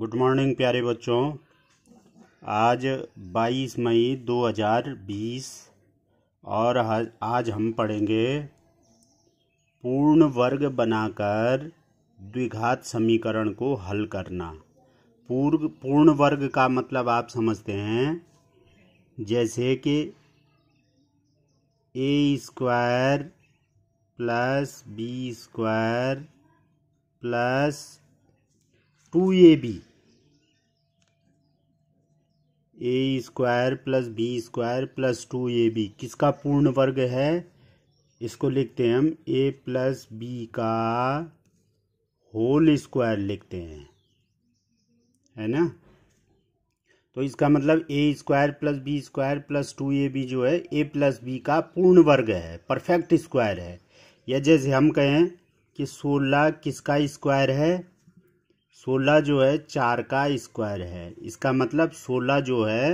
good morning प्यारे बच्चों आज 22 मई 2020 और आज हम पढ़ेंगे पूर्ण वर्ग बनाकर द्विघात समीकरण को हल करना पूर्व पूर्ण वर्ग का मतलब आप समझते हैं जैसे कि A square plus B square plus two A B A square plus B square plus two A B किसका पूर्ण वर्ग है इसको लिखते हैं हम ए प्लस बी का होल स्क्वायर लिखते हैं है ना तो इसका मतलब A square plus B square plus two A B जो है ए प्लस बी का पूर्ण वर्ग है परफेक्ट स्क्वायर है या जैसे हम कहें कि सोलह किसका स्क्वायर है सोलह जो है चार का स्क्वायर है इसका मतलब सोलह जो है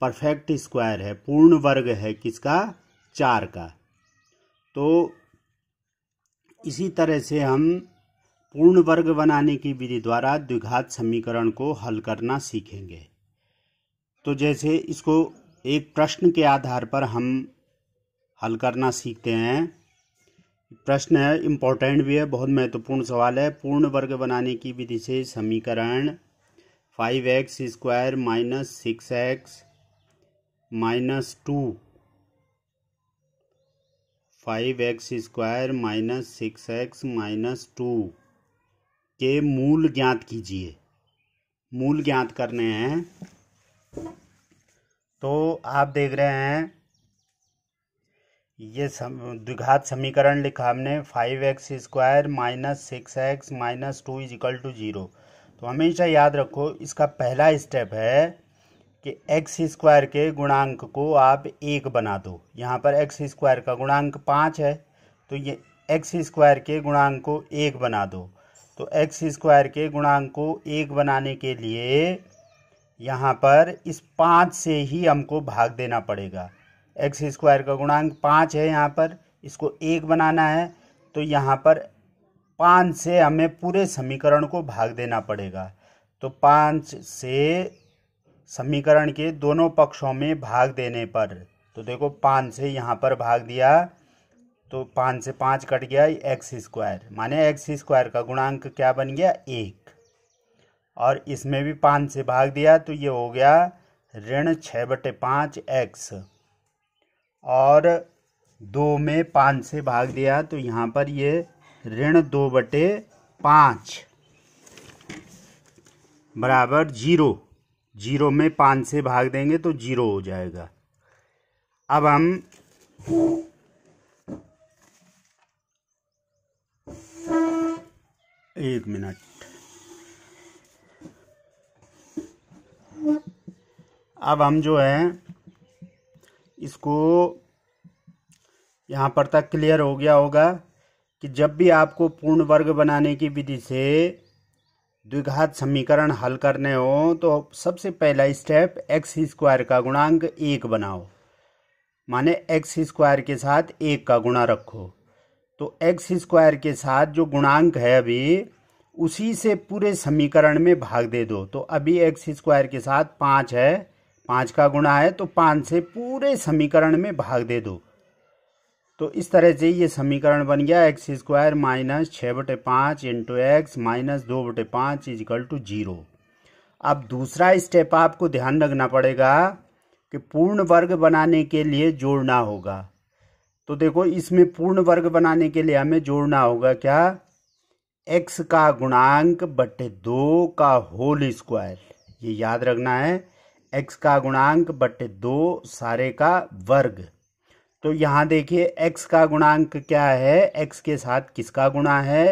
परफेक्ट स्क्वायर है पूर्ण वर्ग है किसका चार का तो इसी तरह से हम पूर्ण वर्ग बनाने की विधि द्वारा द्विघात समीकरण को हल करना सीखेंगे तो जैसे इसको एक प्रश्न के आधार पर हम हल करना सीखते हैं प्रश्न है इम्पोर्टेंट भी है बहुत महत्वपूर्ण सवाल है पूर्ण वर्ग बनाने की विधि से समीकरण five X square minus six X minus two five X square minus six X minus two के मूल ज्ञात कीजिए मूल ज्ञात करने हैं तो आप देख रहे हैं ये सम द्विघात समीकरण लिखा हमने five X square minus six X minus two is equal to zero तो हमेशा याद रखो इसका पहला स्टेप है कि एक्स स्क्वायर के गुणांक को आप एक बना दो यहाँ पर एक्स स्क्वायर का गुणांक पाँच है तो ये एक्स स्क्वायर के गुणांक को एक बना दो तो एक्स स्क्वायर के गुणांक को एक बनाने के लिए यहाँ पर इस पाँच से ही हमको भाग देना पड़ेगा एक्स स्क्वायर का गुणांक पाँच है यहाँ पर इसको एक बनाना है तो यहाँ पर पाँच से हमें पूरे समीकरण को भाग देना पड़ेगा तो पाँच से समीकरण के दोनों पक्षों में भाग देने पर तो देखो पाँच से यहाँ पर भाग दिया तो पाँच से पाँच कट गया एक्स स्क्वायर माने एक्स स्क्वायर का गुणांक क्या बन गया एक और इसमें भी पाँच से भाग दिया तो ये हो गया ऋण छः बटे पाँच एक्स और दो में पाँच से भाग दिया तो यहाँ पर ये ऋण दो बटे पाँच बराबर जीरो जीरो में पाँच से भाग देंगे तो जीरो हो जाएगा अब हम एक मिनट अब हम जो है इसको यहाँ पर तक क्लियर हो गया होगा कि जब भी आपको पूर्ण वर्ग बनाने की विधि से द्विघात समीकरण हल करने हो तो सबसे पहला स्टेप एक्स स्क्वायर का गुणांक एक बनाओ माने एक्स स्क्वायर के साथ एक का गुणा रखो तो एक्स स्क्वायर के साथ जो गुणांक है अभी उसी से पूरे समीकरण में भाग दे दो तो अभी एक्स स्क्वायर के साथ पाँच है पाँच का गुणा है तो पाँच से पूरे समीकरण में भाग दे दो तो इस तरह से ये समीकरण बन गया एक्स स्क्वायर माइनस छः बटे पाँच इंटू एक्स माइनस दो बटे पाँच इजिकल टू जीरो अब दूसरा स्टेप आपको ध्यान रखना पड़ेगा कि पूर्ण वर्ग बनाने के लिए जोड़ना होगा तो देखो इसमें पूर्ण वर्ग बनाने के लिए हमें जोड़ना होगा क्या एक्स का गुणांक बटे दो का होल स्क्वायर ये याद रखना है एक्स का गुणांक बटे दो सारे का वर्ग तो यहाँ देखिए एक्स का गुणांक क्या है एक्स के साथ किसका गुणा है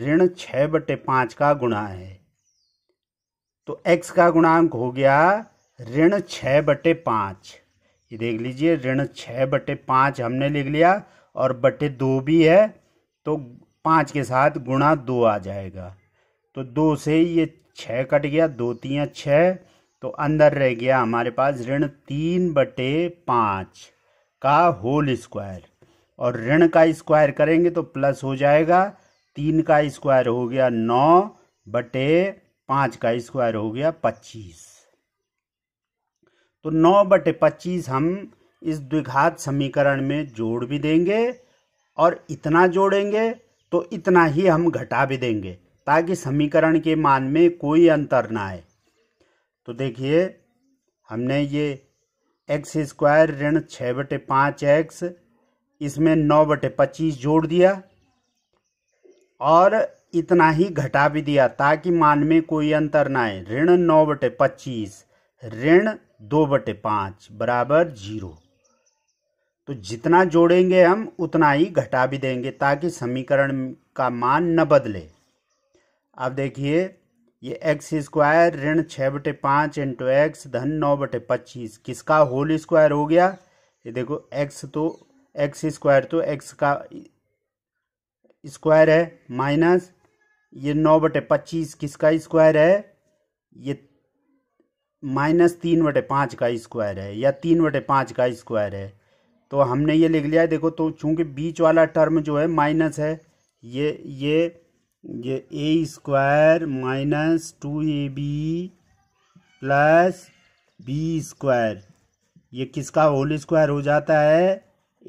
ऋण छः बटे पाँच का गुणा है तो एक्स का गुणांक हो गया ऋण छः बटे पाँच ये देख लीजिए ऋण छः बटे पाँच हमने लिख लिया और बटे दो भी है तो पाँच के साथ गुणा दो आ जाएगा तो दो से ये छः कट गया दो तीन छः तो अंदर रह गया हमारे पास ऋण तीन बटे पाँच का होल स्क्वायर और ऋण का स्क्वायर करेंगे तो प्लस हो जाएगा तीन का स्क्वायर हो गया नौ बटे पाँच का स्क्वायर हो गया पच्चीस तो नौ बटे पच्चीस हम इस द्विघात समीकरण में जोड़ भी देंगे और इतना जोड़ेंगे तो इतना ही हम घटा भी देंगे ताकि समीकरण के मान में कोई अंतर ना आए तो देखिए हमने ये एक्स स्क्वायर ऋण छः बटे पाँच एक्स इसमें नौ बटे पच्चीस जोड़ दिया और इतना ही घटा भी दिया ताकि मान में कोई अंतर ना आए ऋण नौ बटे पच्चीस ऋण दो बटे पाँच बराबर जीरो तो जितना जोड़ेंगे हम उतना ही घटा भी देंगे ताकि समीकरण का मान न बदले अब देखिए ये एक्स स्क्वायर ऋण छः बटे पाँच इंटू एक्स धन नौ बटे पच्चीस किसका होल स्क्वायर हो गया ये देखो एक्स तो एक्स स्क्वायर तो एक्स का स्क्वायर है माइनस ये नौ बटे पच्चीस किसका स्क्वायर है ये माइनस तीन बटे पाँच का स्क्वायर है या तीन बटे पाँच का स्क्वायर है तो हमने ये लिख लिया देखो तो चूंकि बीच वाला टर्म जो है माइनस है ये ये ये A square minus two A B plus B square ये किसका होल स्क्वायर हो जाता है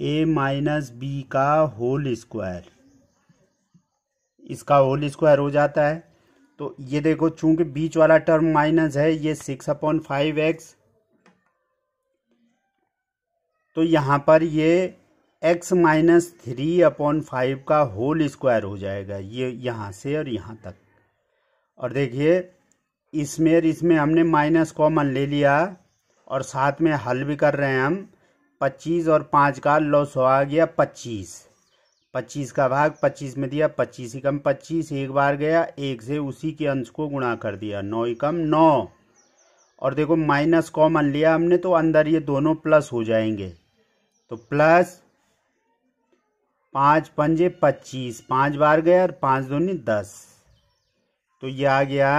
ए माइनस बी का होल स्क्वायर इसका होल स्क्वायर हो जाता है तो ये देखो चूंकि बीच वाला टर्म माइनस है ये सिक्स अपॉन फाइव एक्स तो यहाँ पर ये X minus three upon five का होल स्क्वायर हो जाएगा ये यहाँ से और यहाँ तक और देखिए इसमें और इसमें हमने माइनस कॉमन ले लिया और साथ में हल भी कर रहे हैं हम पच्चीस और पाँच का लॉस आ गया पच्चीस पच्चीस का भाग पच्चीस में दिया पच्चीस एकम पच्चीस एक बार गया एक से उसी के अंश को गुणा कर दिया नौ एकम नौ और देखो माइनस कॉमन लिया हमने तो अंदर ये दोनों प्लस हो जाएंगे तो प्लस पाँच पंजे पच्चीस पाँच बार गया और पाँच दूनी दस तो ये आ गया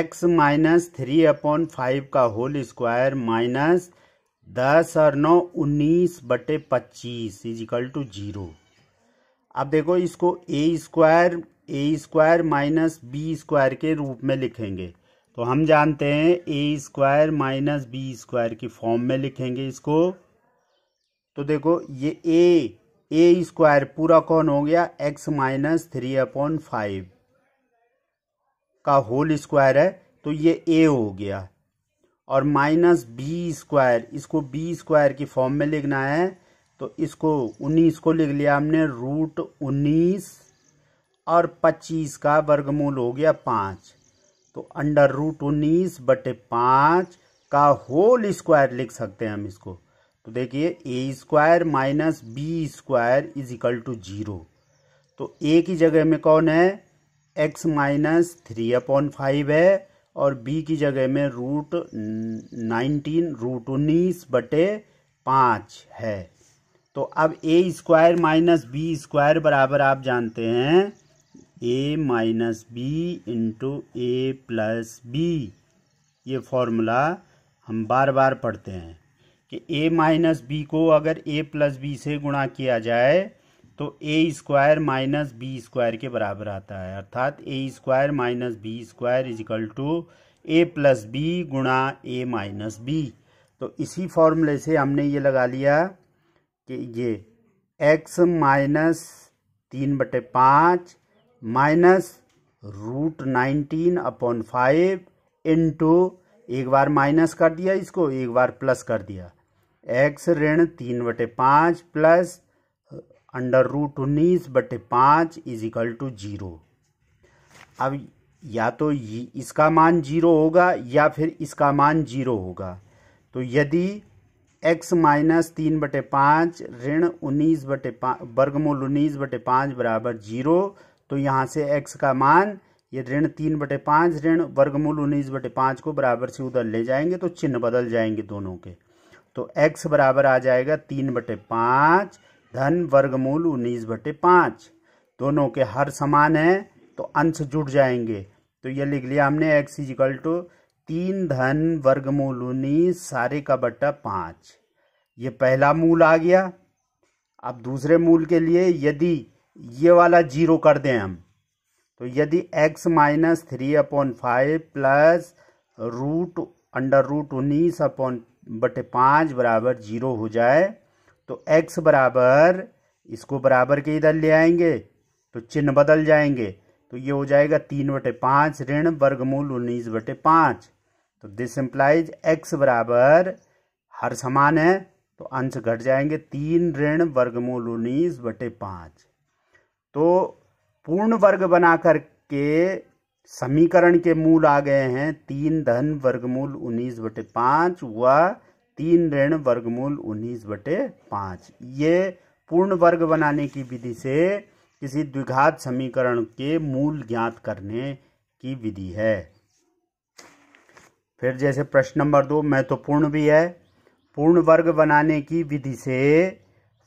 X minus three upon five का होल स्क्वायर माइनस दस और नौ उन्नीस बटे पच्चीस इजिकल टू जीरो अब देखो इसको A square A square minus B square के रूप में लिखेंगे तो हम जानते हैं A square minus B square की फॉर्म में लिखेंगे इसको तो देखो ये ए ए स्क्वायर पूरा कौन हो गया X minus three upon five का होल स्क्वायर है तो ये ए हो गया और माइनस बी स्क्वायर इसको बी स्क्वायर की फॉर्म में लिखना है तो इसको उन्नीस को लिख लिया हमने रूट उन्नीस और पच्चीस का वर्गमूल हो गया पाँच तो अंडर रूट उन्नीस बटे पाँच का होल स्क्वायर लिख सकते हैं हम इसको तो देखिए A square minus B square is equal to zero तो ए की जगह में कौन है X minus three upon five है और बी की जगह में रूट नाइनटीन रूट उन्नीस बटे पाँच है तो अब A square minus B square बराबर आप जानते हैं A minus B into A plus B ये फॉर्मूला हम बार बार पढ़ते हैं कि ए माइनस बी को अगर ए प्लस बी से गुणा किया जाए तो A square minus B square के बराबर आता है अर्थात A square minus B square is equal to A plus B गुणा ए माइनस बी तो इसी फॉर्मूले से हमने ये लगा लिया कि ये एक्स माइनस तीन बटे पाँच minus root nineteen upon five into एक बार माइनस कर दिया इसको एक बार प्लस कर दिया एक्स ऋण तीन बटे पाँच प्लस अंडर रूट उन्नीस बटे पाँच इज इक्वल टू जीरो अब या तो इसका मान जीरो होगा या फिर इसका मान जीरो होगा तो यदि x माइनस तीन बटे पाँच ऋण उन्नीस बटे पाँच वर्गमूल उन्नीस बटे पाँच बराबर जीरो तो यहाँ से एक्स का मान ये ऋण तीन बटे पाँच ऋण वर्गमूल उन्नीस बटे पाँच को बराबर से उधर ले जाएंगे तो चिन्ह बदल जाएंगे दोनों के तो x बराबर आ जाएगा तीन बटे पाँच धन वर्गमूल उन्नीस बटे पाँच दोनों के हर समान है तो अंश जुट जाएंगे तो ये लिख लिया हमने x इजिकल टू तीन धन वर्गमूल उन्नीस सारे का बट्टा पाँच ये पहला मूल आ गया अब दूसरे मूल के लिए यदि ये वाला जीरो कर दें हम तो यदि x minus three upon five plus root under root उन्नीस अपॉन बटे पाँच बराबर जीरो हो जाए तो x बराबर इसको बराबर के इधर ले आएंगे तो चिन्ह बदल जाएंगे तो ये हो जाएगा तीन बटे पाँच ऋण वर्गमूल उन्नीस बटे पाँच तो दिस एम्प्लाइज एक्स बराबर हर समान है तो अंश घट जाएंगे तीन ऋण वर्गमूल उन्नीस बटे पाँच तो पूर्ण वर्ग बना के समीकरण के मूल आ गए हैं तीन धन वर्गमूल उन्नीस बटे पाँच व तीन ऋण वर्गमूल उन्नीस बटे पाँच ये पूर्ण वर्ग बनाने की विधि से किसी द्विघात समीकरण के मूल ज्ञात करने की विधि है फिर जैसे प्रश्न नंबर दो महत्वपूर्ण तो भी है पूर्ण वर्ग बनाने की विधि से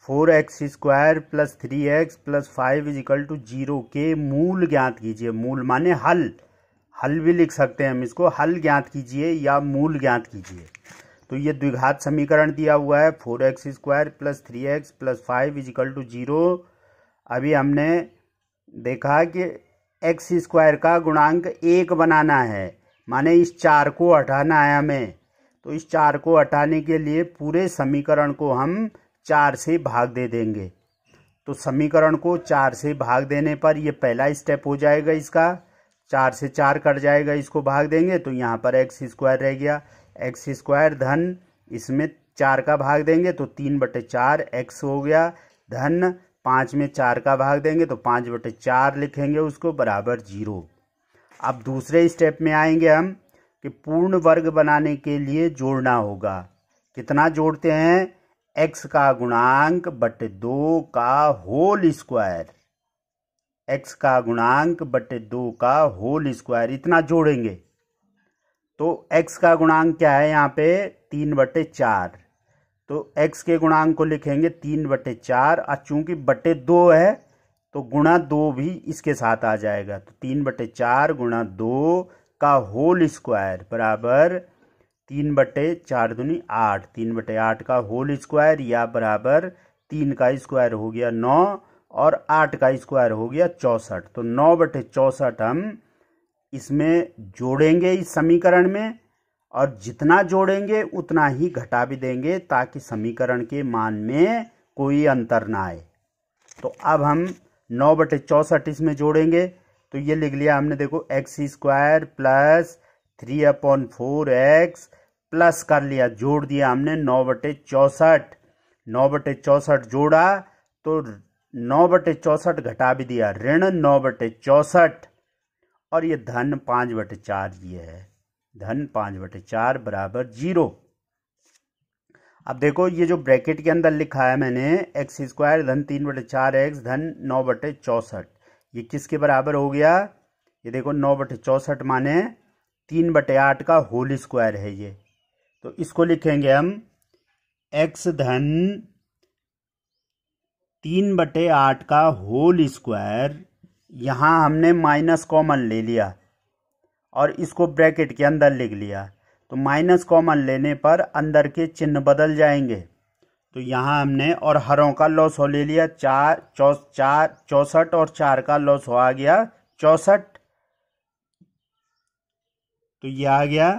four X square plus three X plus five is equal to zero के मूल ज्ञात कीजिए मूल माने हल हल भी लिख सकते हैं हम इसको हल ज्ञात कीजिए या मूल ज्ञात कीजिए तो ये द्विघात समीकरण दिया हुआ है four X square plus three X plus five is equal to zero अभी हमने देखा कि एक्स स्क्वायर का गुणांक एक बनाना है माने इस चार को हटाना है हमें तो इस चार को हटाने के लिए पूरे समीकरण को हम चार से भाग दे देंगे तो समीकरण को चार से भाग देने पर ये पहला स्टेप हो जाएगा इसका चार से चार कट जाएगा इसको भाग देंगे तो यहाँ पर एक्स स्क्वायर रह गया एक्स स्क्वायर धन इसमें चार का भाग देंगे तो तीन बटे चार एक्स हो गया धन पाँच में चार का भाग देंगे तो पाँच बटे चार लिखेंगे उसको बराबर जीरो अब दूसरे स्टेप में आएंगे हम कि पूर्ण वर्ग बनाने के लिए जोड़ना होगा कितना जोड़ते हैं एक्स का गुणांक बटे दो का होल स्क्वायर एक्स का गुणांक बटे दो का होल स्क्वायर इतना जोड़ेंगे तो एक्स का गुणांक क्या है यहाँ पे तीन बटे चार तो एक्स के गुणांक को लिखेंगे तीन बटे चार और चूंकि बटे दो है तो गुणा दो भी इसके साथ आ जाएगा तो तीन बटे चार गुणा दो का होल स्क्वायर बराबर तीन बटे चार दुनी आठ तीन बटे आठ का होल स्क्वायर या बराबर तीन का स्क्वायर हो गया नौ और आठ का स्क्वायर हो गया चौंसठ तो नौ बटे चौसठ हम इसमें जोड़ेंगे इस समीकरण में और जितना जोड़ेंगे उतना ही घटा भी देंगे ताकि समीकरण के मान में कोई अंतर ना आए तो अब हम नौ बटे चौंसठ इसमें जोड़ेंगे तो ये लिख लिया हमने देखो X square plus three upon four X plus कर लिया जोड़ दिया हमने नौ बटे चौसठ नौ बटे चौसठ जोड़ा तो नौ बटे चौसठ घटा भी दिया ऋण नौ बटे चौसठ और ये धन पाँच बटे चार ये है धन पाँच बटे चार बराबर जीरो अब देखो ये जो ब्रैकेट के अंदर लिखा है मैंने एक्स स्क्वायर धन तीन बटे चार एक्स धन नौ बटे चौसठ ये किसके बराबर हो गया ये देखो नौ बटे चौसठ माने तीन बटे आठ का होल स्क्वायर है ये तो इसको लिखेंगे हम एक्स धन तीन बटे आठ का होल स्क्वायर यहाँ हमने माइनस कॉमन ले लिया और इसको ब्रैकेट के अंदर लिख लिया तो माइनस कॉमन लेने पर अंदर के चिन्ह बदल जाएंगे तो यहाँ हमने और हरों का लॉस हो ले लिया चार चौ चार चौसठ और चार का लॉस हो आ गया चौसठ तो ये आ गया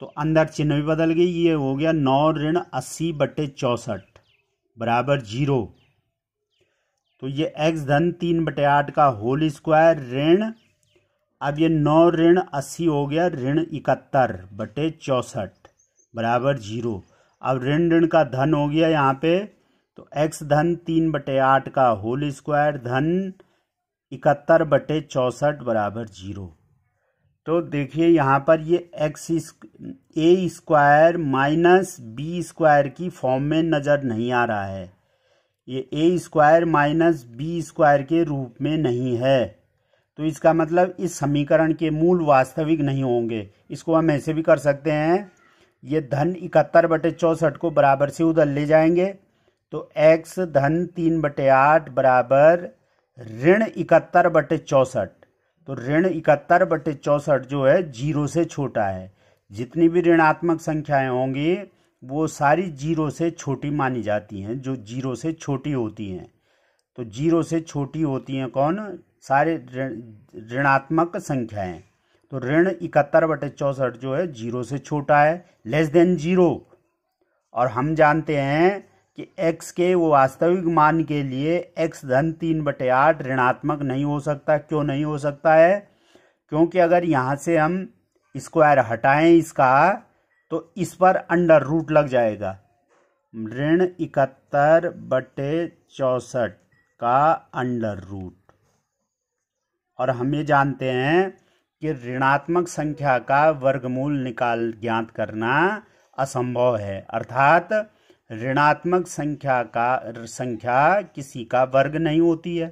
तो अंदर चिन्ह भी बदल गई ये हो गया नौ ऋण अस्सी बटे चौसठ बराबर जीरो तो ये एक्स धन तीन बटे आठ का होल स्क्वायर ऋण अब ये नौ ऋण अस्सी हो गया ऋण इकहत्तर बटे चौसठ बराबर जीरो अब ऋण ऋण का धन हो गया यहाँ पे तो एक्स धन तीन बटे आठ का होल स्क्वायर धन इकहत्तर बटे चौसठ बराबर जीरो तो देखिए यहाँ पर ये X A square minus B square की फॉर्म में नज़र नहीं आ रहा है ये A square minus B square के रूप में नहीं है तो इसका मतलब इस समीकरण के मूल वास्तविक नहीं होंगे इसको हम ऐसे भी कर सकते हैं ये धन इकहत्तर बटे चौंसठ को बराबर से उधर ले जाएंगे तो एक्स धन तीन बटे आठ बराबर ऋण इकहत्तर बटे चौंसठ तो ऋण इकहत्तर बटे चौंसठ जो है जीरो से छोटा है जितनी भी ऋणात्मक संख्याएं होंगी वो सारी जीरो से छोटी मानी जाती हैं जो जीरो से छोटी होती हैं तो जीरो से छोटी होती हैं कौन सारे ऋणात्मक संख्याएं तो ऋण इकहत्तर बटे चौंसठ जो है जीरो से छोटा है लेस देन जीरो और हम जानते हैं कि x के वो वास्तविक मान के लिए x धन तीन बटे आठ ऋणात्मक नहीं हो सकता क्यों नहीं हो सकता है क्योंकि अगर यहाँ से हम स्क्वायर हटाएं इसका तो इस पर अंडर रूट लग जाएगा ऋण इकहत्तर बटे चौसठ का अंडर रूट और हम ये जानते हैं कि ऋणात्मक संख्या का वर्गमूल निकाल ज्ञात करना असंभव है अर्थात ऋणात्मक संख्या का संख्या किसी का वर्ग नहीं होती है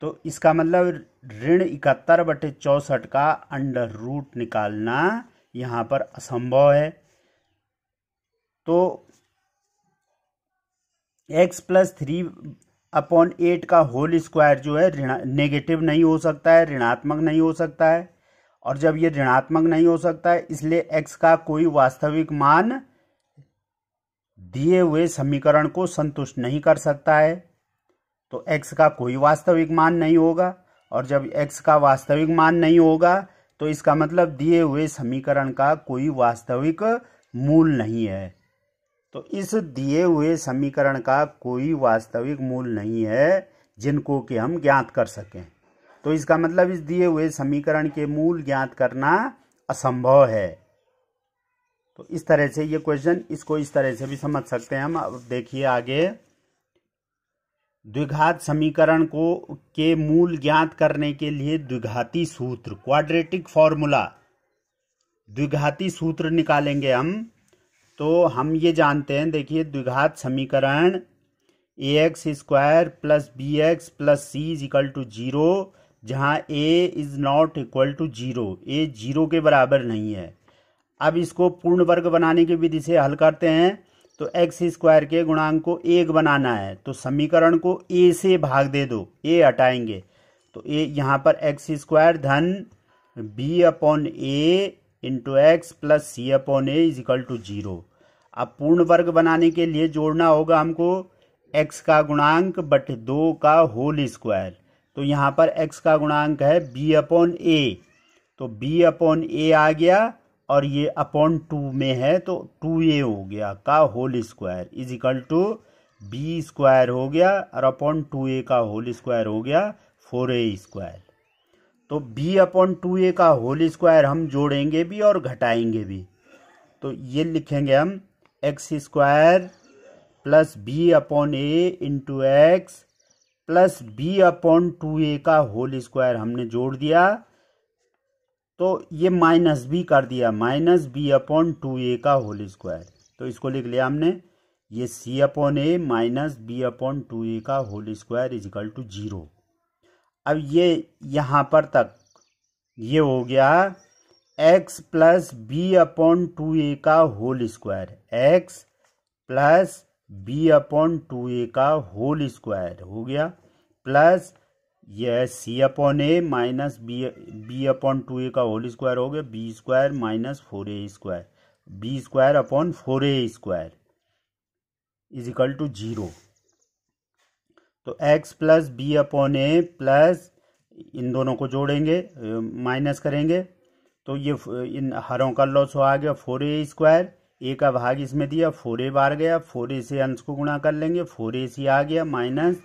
तो इसका मतलब ऋण इकहत्तर बटे चौसठ का अंडर रूट निकालना यहाँ पर असंभव है तो x plus three upon eight का होल स्क्वायर जो है नेगेटिव नहीं हो सकता है ऋणात्मक नहीं हो सकता है और जब ये ऋणात्मक नहीं हो सकता है इसलिए x का कोई वास्तविक मान दिए हुए समीकरण को संतुष्ट नहीं कर सकता है तो x का कोई वास्तविक मान नहीं होगा और जब x का वास्तविक मान नहीं होगा तो इसका मतलब दिए हुए समीकरण का कोई वास्तविक मूल नहीं है तो इस दिए हुए समीकरण का कोई वास्तविक मूल नहीं है जिनको कि हम ज्ञात कर सकें तो इसका मतलब इस दिए हुए समीकरण के मूल ज्ञात करना असंभव है तो इस तरह से ये क्वेश्चन इसको इस तरह से भी समझ सकते हैं हम अब देखिए आगे द्विघात समीकरण को के मूल ज्ञात करने के लिए द्विघाती सूत्र क्वाड्रेटिक फॉर्मूला द्विघाती सूत्र निकालेंगे हम तो हम ये जानते हैं देखिए द्विघात समीकरण A x square plus B x plus C is equal to zero जहाँ A is not equal to zero A zero के बराबर नहीं है अब इसको पूर्ण वर्ग बनाने की विधि से हल करते हैं तो एक्स स्क्वायर के गुणांक को एक बनाना है तो समीकरण को ए से भाग दे दो ए हटाएंगे तो ए यहाँ पर एक्स स्क्वायर धन B upon A into X plus C upon A is equal to zero अब पूर्ण वर्ग बनाने के लिए जोड़ना होगा हमको एक्स का गुणांक बट दो का होल स्क्वायर तो यहाँ पर एक्स का गुणांक है बी अपॉन ए तो बी अपॉन ए आ गया और ये अपॉन टू में है तो टू ए हो गया का whole square is equal to B square हो गया और अपॉन टू ए का होल स्क्वायर हो गया फोर ए स्क्वायर तो बी अपॉन टू ए का होल स्क्वायर हम जोड़ेंगे भी और घटाएंगे भी तो ये लिखेंगे हम X square plus B upon A into X plus B upon two A का होल स्क्वायर हमने जोड़ दिया तो ये माइनस बी कर दिया minus B upon two A का होल स्क्वायर तो इसको लिख लिया हमने ये C upon A minus B upon two A का whole square is equal to zero अब ये यहाँ पर तक ये हो गया X plus B upon two A का whole square X plus B upon two A का होल स्क्वायर हो गया plus yes C upon A minus B B upon two A का होल स्क्वायर हो गया b square minus four A square b square upon four A square is equal to zero तो x plus B upon a plus इन दोनों को जोड़ेंगे minus करेंगे तो ये इन हरों का लॉस हो आ गया फोर ए स्क्वायर ए का भाग इसमें दिया फोर ए बार गया फोर ए से अंश को गुणा कर लेंगे फोर ए सी आ गया माइनस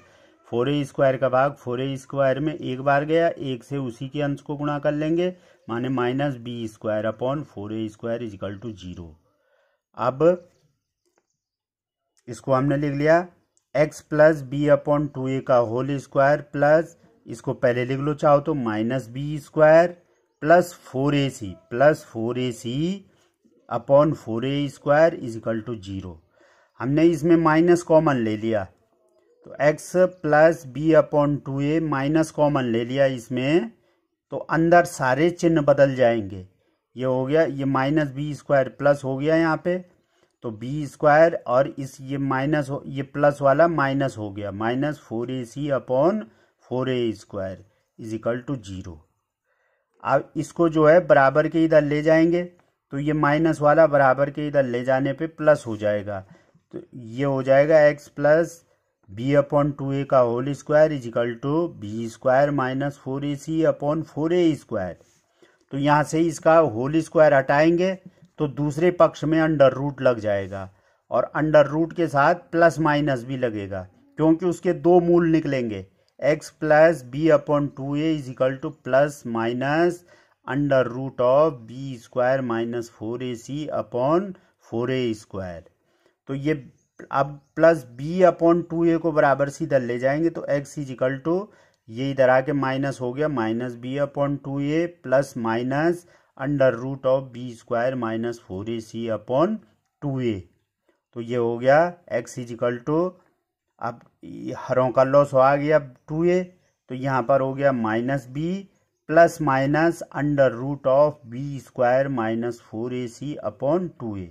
फोर ए स्क्वायर का भाग फोर ए स्क्वायर में एक बार गया एक से उसी के अंश को गुणा कर लेंगे माने minus B square upon four A square is equal to zero अब इसको हमने लिख लिया X plus B upon two A का होल स्क्वायर प्लस इसको पहले लिख लो चाहो तो minus B square plus four A C plus four A C upon four A square is equal to zero हमने इसमें माइनस कॉमन ले लिया तो x plus B upon two A minus common ले लिया इसमें तो अंदर सारे चिन्ह बदल जाएंगे ये हो गया ये माइनस बी स्क्वायर प्लस हो गया यहाँ पे तो बी स्क्वायर और इस ये माइनस हो ये प्लस वाला माइनस हो गया minus four A C upon four A square is equal to zero अब इसको जो है बराबर के इधर ले जाएंगे तो ये माइनस वाला बराबर के इधर ले जाने पे प्लस हो जाएगा तो ये हो जाएगा X plus B upon two A का whole square is equal to B square minus four A C upon four A square तो यहाँ से इसका होल स्क्वायर हटाएंगे तो दूसरे पक्ष में अंडर रूट लग जाएगा और अंडर रूट के साथ प्लस माइनस भी लगेगा क्योंकि उसके दो मूल निकलेंगे X plus B upon two A is equal to plus minus under root of B square minus four A C upon four A square तो ये अब plus B upon two A को बराबर सीधा ले जाएंगे तो एक्स इज इक्वल टू ये इधर आके माइनस हो गया minus B upon two A plus minus under root of B square minus four A C upon two A तो ये हो गया एक्स इज इक्वल टू अब हरों का लॉस आ गया टू ए तो यहाँ पर हो गया minus B plus minus under root of B square minus four A C upon two A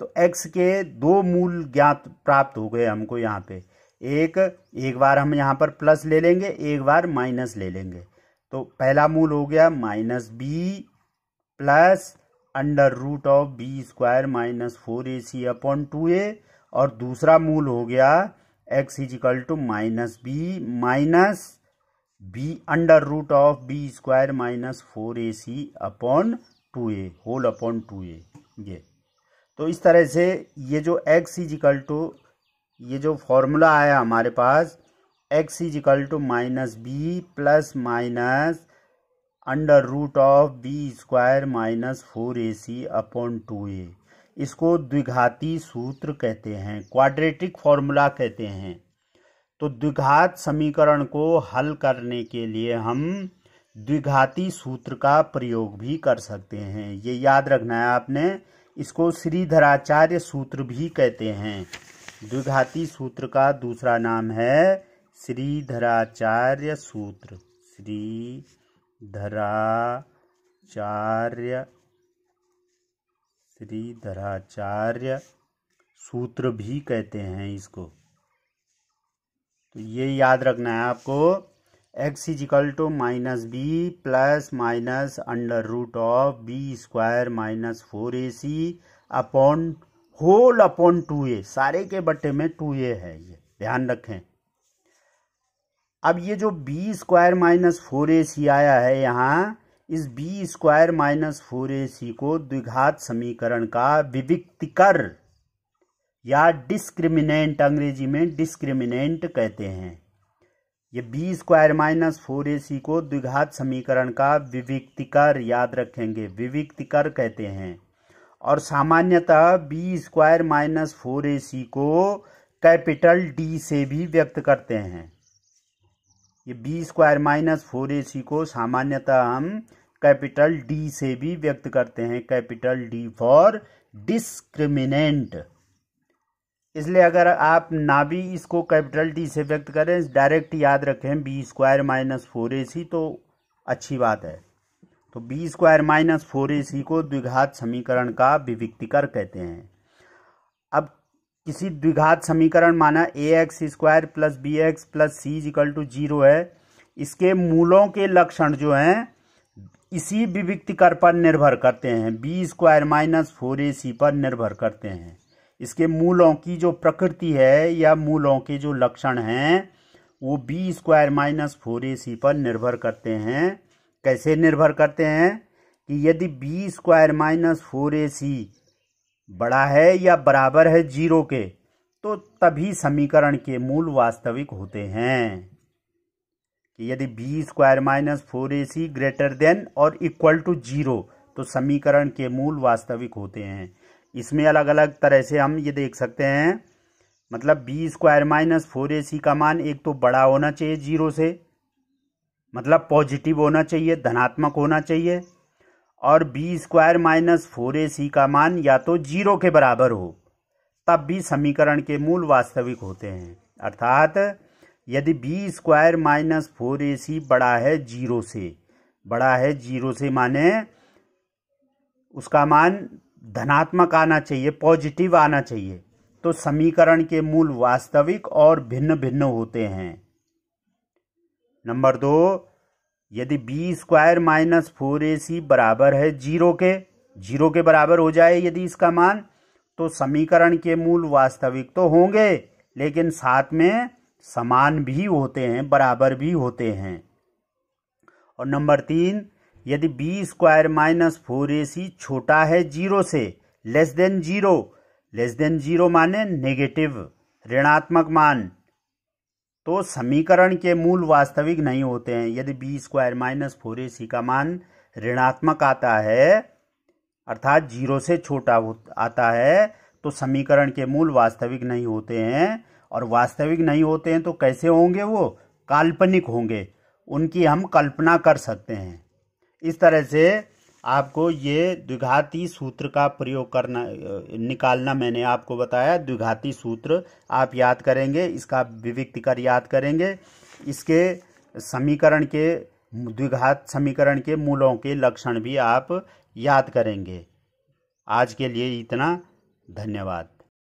तो एक्स के दो मूल ज्ञात प्राप्त हो गए हमको यहाँ पे एक एक बार हम यहाँ पर प्लस ले लेंगे एक बार माइनस ले लेंगे तो पहला मूल हो गया minus B plus under root of B square minus four A C upon two A और दूसरा मूल हो गया X is equal to minus B minus B under root of B square minus four A C upon two A whole upon two A ये तो इस तरह से ये जो एक्स इज इक्वल टू ये जो फॉर्मूला आया हमारे पास X is equal to minus B plus minus under root of B square minus four A C upon two A इसको द्विघाती सूत्र कहते हैं क्वाड्रेटिक फॉर्मूला कहते हैं तो द्विघात समीकरण को हल करने के लिए हम द्विघाती सूत्र का प्रयोग भी कर सकते हैं ये याद रखना है आपने इसको श्रीधराचार्य सूत्र भी कहते हैं द्विघाती सूत्र का दूसरा नाम है श्रीधराचार्य सूत्र श्री धराचार्य श्रीधराचार्य सूत्र भी कहते हैं इसको तो ये याद रखना है आपको x is equal to minus B plus minus under root of B square minus four A C upon whole upon two a सारे के बट्टे में टू ए है ये ध्यान रखें अब ये जो बी स्क्वायर माइनस फोर ए सी आया है यहाँ इस बी स्क्वायर माइनस फोर ए सी को द्विघात समीकरण का विविक्तिकर या डिस्क्रिमिनेंट अंग्रेजी में डिस्क्रिमिनेंट कहते हैं ये बी स्क्वायर माइनस फोर ए सी को द्विघात समीकरण का विविक्तिकर याद रखेंगे विविक्तिकर कहते हैं और सामान्यतः बी स्क्वायर माइनस फोर ए सी को कैपिटल डी से भी व्यक्त करते हैं ये बी स्क्वायर माइनस फोर ए सी को सामान्यतः हम कैपिटल डी से भी व्यक्त करते हैं कैपिटल डी फॉर डिस्क्रिमिनेंट इसलिए अगर आप ना भी इसको कैपिटल टी से व्यक्त करें डायरेक्ट याद रखें बी स्क्वायर माइनस फोर ए सी तो अच्छी बात है तो बी स्क्वायर माइनस फोर ए सी को द्विघात समीकरण का विविक्तिकर कहते हैं अब किसी द्विघात समीकरण माना a x square plus B x plus c equal to zero है इसके मूलों के लक्षण जो हैं इसी विविक्तिकर पर निर्भर करते हैं बी स्क्वायर माइनस फोर ए सी पर निर्भर करते हैं इसके मूलों की जो प्रकृति है या मूलों के जो लक्षण हैं वो बी स्क्वायर माइनस फोर ए सी पर निर्भर करते हैं कैसे निर्भर करते हैं कि यदि बी स्क्वायर माइनस फोर ए सी बड़ा है या बराबर है जीरो के तो तभी समीकरण के मूल वास्तविक होते हैं कि यदि बी स्क्वायर माइनस फोर ए सी ग्रेटर देन और इक्वल टू जीरो तो समीकरण के मूल वास्तविक होते हैं इसमें अलग अलग तरह से हम ये देख सकते हैं मतलब बी स्क्वायर माइनस फोर ए सी का मान एक तो बड़ा होना चाहिए जीरो से मतलब पॉजिटिव होना चाहिए धनात्मक होना चाहिए और बी स्क्वायर माइनस फोर ए सी का मान या तो जीरो के बराबर हो तब भी समीकरण के मूल वास्तविक होते हैं अर्थात यदि बी स्क्वायर माइनस फोर ए सी बड़ा है जीरो से बड़ा है जीरो से माने उसका मान धनात्मक आना चाहिए पॉजिटिव आना चाहिए तो समीकरण के मूल वास्तविक और भिन्न भिन्न होते हैं नंबर दो यदि बी स्क्वायर माइनस फोर ए सी बराबर है जीरो के जीरो के बराबर हो जाए यदि इसका मान तो समीकरण के मूल वास्तविक तो होंगे लेकिन साथ में समान भी होते हैं बराबर भी होते हैं और नंबर तीन यदि बी स्क्वायर माइनस फोर ए सी छोटा है जीरो से less than zero less than zero माने नेगेटिव ऋणात्मक मान तो समीकरण के मूल वास्तविक नहीं होते हैं यदि बी स्क्वायर माइनस फोर ए सी का मान ऋणात्मक आता है अर्थात जीरो से छोटा आता है तो समीकरण के मूल वास्तविक नहीं होते हैं और वास्तविक नहीं होते हैं तो कैसे होंगे वो काल्पनिक होंगे उनकी हम कल्पना कर सकते हैं इस तरह से आपको ये द्विघाती सूत्र का प्रयोग करना निकालना मैंने आपको बताया द्विघाती सूत्र आप याद करेंगे इसका विविक्त कर याद करेंगे इसके समीकरण के द्विघात समीकरण के मूलों के लक्षण भी आप याद करेंगे आज के लिए इतना धन्यवाद